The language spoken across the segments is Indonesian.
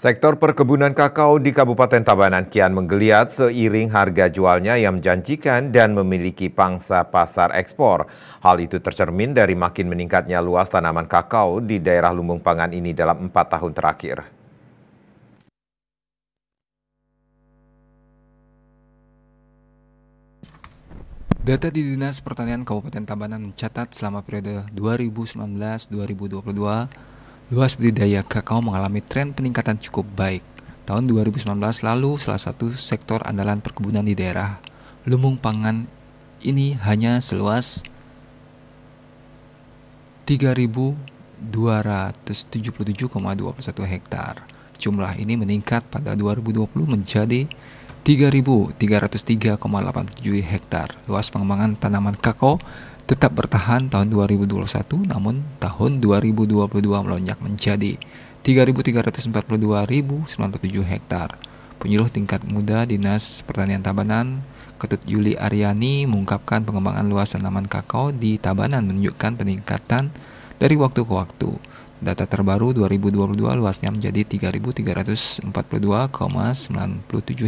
Sektor perkebunan kakao di Kabupaten Tabanan kian menggeliat seiring harga jualnya yang menjanjikan dan memiliki pangsa pasar ekspor. Hal itu tercermin dari makin meningkatnya luas tanaman kakao di daerah lumbung pangan ini dalam empat tahun terakhir. Data di Dinas Pertanian Kabupaten Tabanan mencatat selama periode 2019-2022 Luas budidaya kakao mengalami tren peningkatan cukup baik. Tahun 2019 lalu, salah satu sektor andalan perkebunan di daerah Lumung Pangan ini hanya seluas 3.277,21 hektar. Jumlah ini meningkat pada 2020 menjadi 3.303,87 hektar. Luas pengembangan tanaman kakao tetap bertahan tahun 2021 namun tahun 2022 melonjak menjadi 3.342.907 hektar. Penyuluh tingkat muda Dinas Pertanian Tabanan, Ketut Yuli Aryani mengungkapkan pengembangan luas tanaman kakao di Tabanan menunjukkan peningkatan dari waktu ke waktu. Data terbaru 2022 luasnya menjadi 3.342,97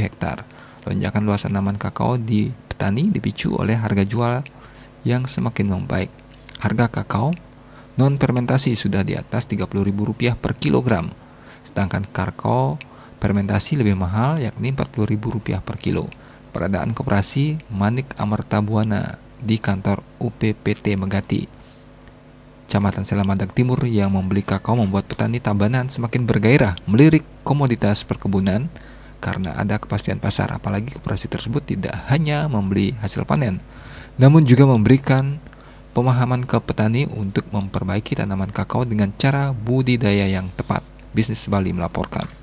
hektar. Lonjakan luas tanaman kakao di petani dipicu oleh harga jual yang semakin membaik. Harga kakao non-fermentasi sudah di atas Rp30.000 per kilogram, sedangkan kakao fermentasi lebih mahal yakni Rp40.000 per kilo. Peradaan koperasi Manik Amarta Buana di kantor UPPT Megati. Kecamatan Selamadak Timur yang membeli kakao membuat petani tabanan semakin bergairah melirik komoditas perkebunan karena ada kepastian pasar apalagi koperasi tersebut tidak hanya membeli hasil panen namun juga memberikan pemahaman ke petani untuk memperbaiki tanaman kakao dengan cara budidaya yang tepat. Bisnis Bali melaporkan.